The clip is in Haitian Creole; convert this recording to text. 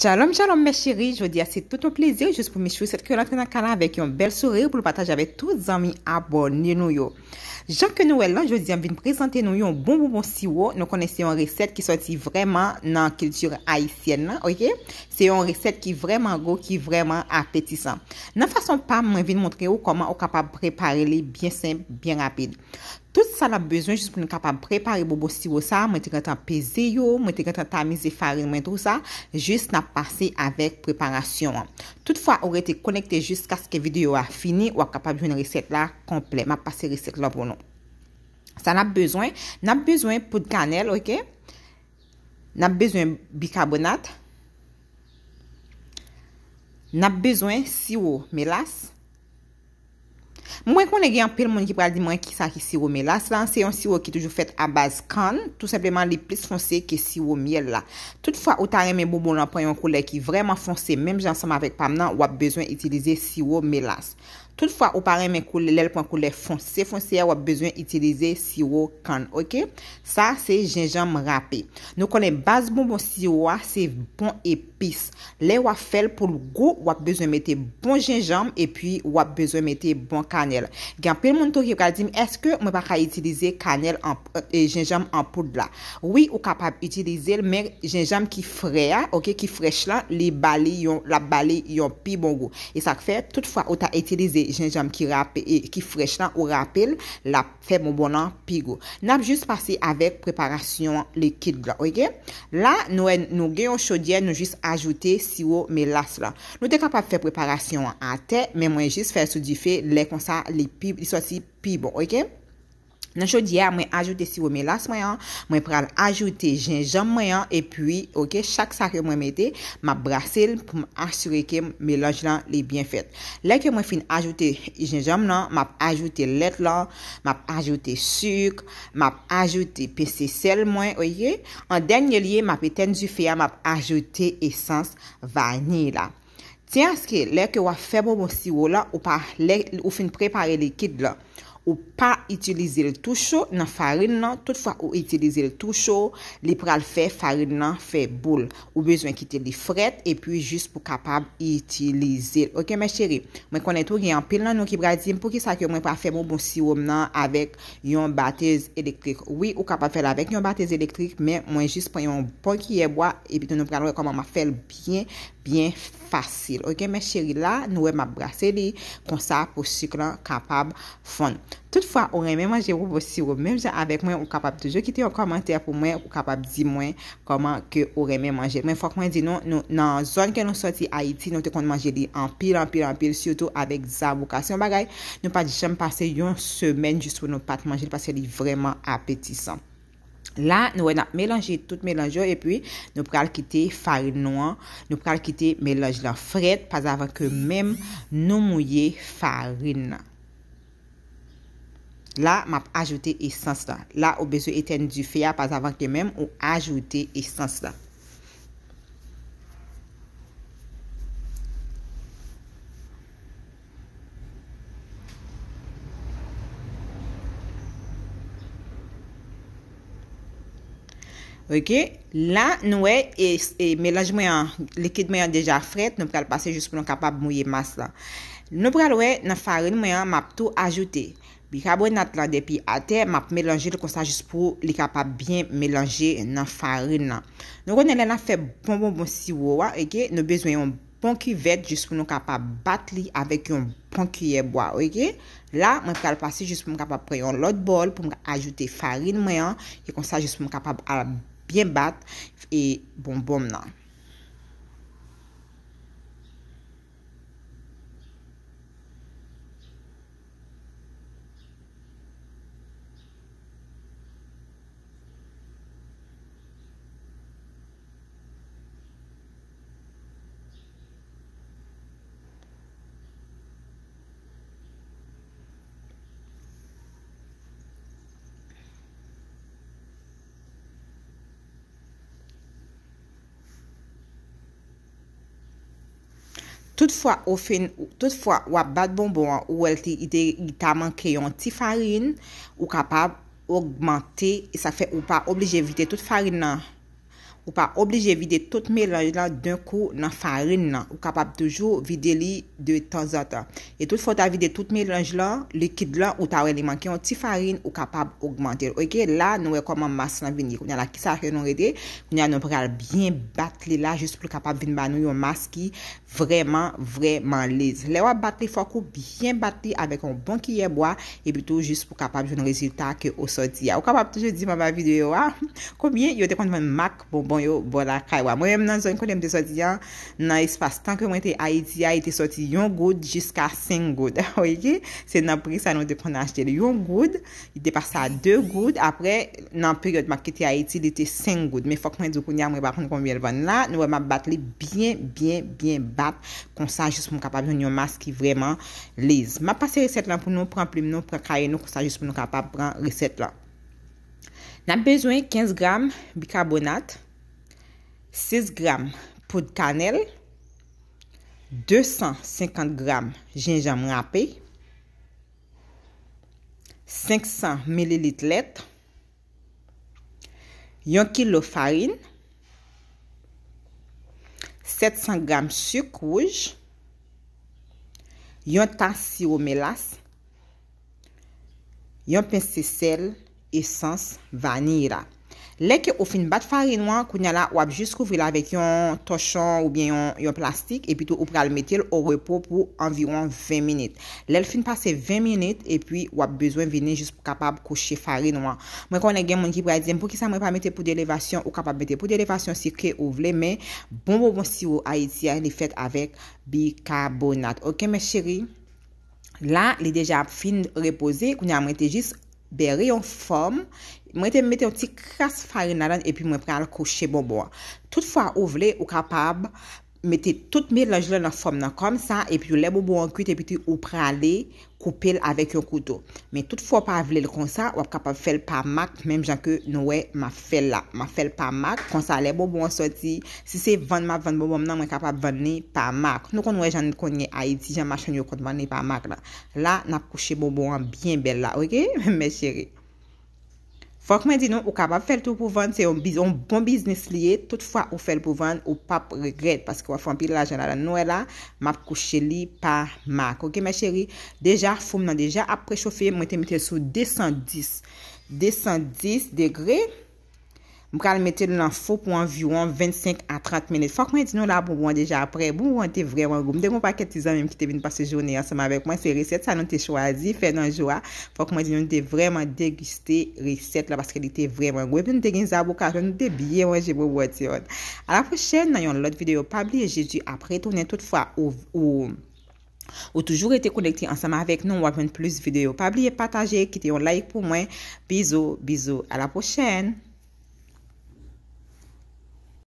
Chalom chalom mè chéri, jodi a se tout ou plezir, jous pou mè chou set ke lantè nan kanan avek yon bel sourir pou l pataj avek tout zanmi abonnen nou yo. Jank nou el lan, jodi am vin prezante nou yon bon boubon siwo, nou kone se yon resep ki soti vreman nan kiltur haisyen nan, oye. Se yon resep ki vreman go, ki vreman apetisan. Nan fason pa, mwen vin montre ou koman ou kapap prepare li bien simple, bien rapide. sa nap bezwen jist pou nou kapap prepari bobo siwo sa, mwen te gata peze yo, mwen te gata tamize farin mwen tou sa, jist nap pase avèk preparasyon. Toutfwa, ou rete konekte jist kaskè videyo a fini, ou a kapap joun resek la komplem, a pase resek la pou nou. Sa nap bezwen, nap bezwen poud kanel, ok? Nap bezwen bikabonat, nap bezwen siwo melas, Mwen kon e gen yon pel moun ki pral di mwen ki sa ki siwo melas lan, se yon siwo ki toujou fèt a baz kan, tout sepleman li plis fonse ke siwo miel la. Tout fwa ou tan reme bobo lan, pon yon koule ki vreman fonse, menm jansanman vek pam nan, wap bezwen itilize siwo melas. Tout fwa ou pare men kou lèl pou an kou lèl fonse, fonse ya wap bezwen itilize siwo kan, ok? Sa se jenjam rapi. Nou konen bas bon bon siwa, se bon epis. Lè wap fel pou l'go wap bezwen mette bon jenjam, epi wap bezwen mette bon kanel. Genpil moun tou ki wakal di mi, eske mwen pa ka itilize kanel en jenjam euh, en poudla? Oui, ou kapap itilize l men jenjam ki freya, ok? Ki frech lan, li bali yon, la bali yon pi bon go. E sa kfe, tout fwa ou ta itilize jenjam, jen jom ki e, frech lan ou rapel, la fe moun bonan pi go. Nap jist pase avèk preparasyon le kit glan, oye gen? La e, nou gen yon chodyen nou jist ajoute siwo melas lan. Nou dek apap fe preparasyon an te, men mwen jist fe soudi fe le konsa li sosi pi bon, oye gen? Nan chou diye, mwen ajoute siwo melas mwen an, mwen pral ajoute jenjom mwen an, epwi, ok, chak sakre mwen mette, mwen brase l pou mwen asyreke melaj lan li bien fet. Lè ke mwen fin ajoute jenjom lan, mwen ap ajoute let lan, mwen ap ajoute suk, mwen ap ajoute pese sel mwen, oye. An denye liye, mwen ap eten ju feya, mwen ap ajoute esans vanila. Ti anske, lè ke wap febo mwen bon siwo la, ou fin prepare likid la. Ou pa itilize l tou chou nan farin nan, tout fwa ou itilize l tou chou, li pral fè farin nan fè boul. Ou bezwen ki te li fret, e pi jist pou kapab itilize l. Ok mè chéri, mwen konen tou ki yon pil nan nou ki bradzim pou ki sa ki mwen pa fè mou bon siwom nan avèk yon batèz elektrik. Ou kapab fè l avèk yon batèz elektrik, mwen jist pou yon pon ki yè bwa, e pi tou nou pral wè koman ma fèl byen. Bien fasil. Ok men chéri la nou we mabrase li konsa pou si klan kapab fon. Toutfwa ou reme manje ou pou si ou. Mem je avek mwen ou kapab toujou. Kite yo komantè pou mwen ou kapab di mwen koman ke ou reme manje. Men fok mwen di nou nan zon ke nou soti Haiti nou te konde manje li anpil anpil anpil. Siyoto avek zavoukasyon bagay. Nou pa di jem pase yon semen just pou nou pat manje li. Pase li vreman apetisante. La nou wè nan mèlange, tout mèlange yo, epi nou pral kite farin nou an, nou pral kite mèlange la fred, paz avan ke mèm nou mouye farin. La m ap ajoute esens la. La ou bezou eten di fè ya, paz avan ke mèm ou ajoute esens la. Ok, la nou e melanj mwen, likid mwen deja fred, nou pral pase jispo nou kapab mouye mas la. Nou pral we, nan farin mwen map tou ajoute. Bi kabwen nat lan depi ate, map melanje l konsa jispo li kapab bien melanje nan farin la. Nou konen la na fe bon bon bon si wowa, ok, nou bezwen yon pon ki vet jispo nou kapab bat li avek yon pon ki yebwa, ok. La, nou pral pase jispo mwen kapab preyon lot bol pou mwen ajoute farin mwen, yon konsa jispo mwen kapab alam. bien battre et bon nan. Tout fwa wap bat bonbon wèl te ite yitaman kè yon ti farin ou kapab augmentè e sa fè ou pa oblije vite tout farin nan. Ou pa oblije vide tout melange la d'un ko nan farine nan. Ou kapab toujou vide li de ton zata. Et tout fote a vide tout melange la, likid la, ou ta wè li manke yon ti farine ou kapab augmente. Eh, ou eke la nou e koman mas lan vini. Ou ni a la kisa ke nou rete, ou ni a nou preal bien batli la, jist pou kapab vin banou yon mas ki vreman, vreman lez. Le wap batli fokou, bien batli, avek yon bon kiye bwa, e bitou jist pou kapab joun rezultat ke ou soti ya. Ou kapab toujou di mwa mwa vide yo a, koumye yote konti mwen mak bonbon. Mwen bon yo bon la kaywa. Mwen yo mnen zo yon kol mwen de soti yon nan espas. Tan ke mwen te Haiti a ite soti yon goud jiska 5 goud. Oye. Se nan prisa nou de prona a chete yon goud. I de passa a 2 goud. Apre nan peryode mwen kete Haiti de te 5 goud. Men fok mwen zoukoun ya mwen bakon konbyel van la. Nou wè mwen bat li bien, bien, bien bat. Kon sa jis mwen kapab. Yon yon mas ki vreman lez. Mwen pase reset lan pou nou pran plim. Nou pran kaye nou kon sa jis mwen kapab pran reset lan. Nan bezwen 15 gram bikabonat. Mwen yo m 6 gram poud kanel, 250 gram jenjam rapi, 500 ml let, 1 kilo farin, 700 gram suk wouj, 1 tas siwou melas, 1 pese sel, esans, vani irat. Lè ke ou fin bat farinois, koun ya la wap jist kouvri la vek yon tochon ou bien yon plastik epi tou ou pral metil ou repo pou anviron 20 minit. Lè l fin pase 20 minit epi wap bezwen vini jist kapab kouche farinois. Mwen konne gen moun ki pral dizem pou ki sa mwen pa metil pou delevasyon ou kapab metil pou delevasyon si ke ou vle mwen bon, bon bon si ou a iti a li fet avèk bikabonat. Ok mè chéri, la li deja fin repose koun ya mwen te jist kouvri. Be reyon fòm, mwen te mwete yon ti kras farin nanan e pi mwen pre al koche bonbo. Tout fwa ou vle, ou kapab... Meti tout me lajle la fom nan kom sa, epi yo le bobo an kute epi ti ou prale, koupe l avek yo koutou. Men tout fwa pa avle l kon sa, wap kapab fel pa mak, menm jan ke nou we ma fel la. Ma fel pa mak, kon sa le bobo an soti, si se van ma van bobo nan, wap kapab van ne pa mak. Nou kon we jan konye Haiti, jan machan yo kont van ne pa mak la. La, nap kouche bobo an byen bel la, okey? Mwen chere. Fok mwen di nou, ou kap ap fel tou pou vande, se yon bon biznis liye, tout fwa ou fel pou vande, ou pap regred, paske wap fwampil la jan la la noue la, map kou cheli pa mak. Ok, mwen cheri, deja fwom nan deja ap prechofye, mwen te mite sou 210, 210 degre, Mwen kal mette loun an fo pou an viwan 25 a 30 menit. Fok mwen di nou la pou mwen deja apre. Pou mwen te vreman gwen. Mwen dek mwen paketizan mwen ki te bin pase jouni ansama vek mwen. Se riset sa nou te chwazi fè nan jwa. Fok mwen di nou te vreman degiste riset la. Paske li te vreman gwen. Pou mwen te gen za boukaj. Mwen te biye wè jè pou wè ti yon. A la pochèn nan yon lot videyo pabli. Jè di apre tonen tout fwa ou toujou rete kolekti ansama vek nou. Wakwen plus videyo pabli e pataje. Kite yon like pou mwen.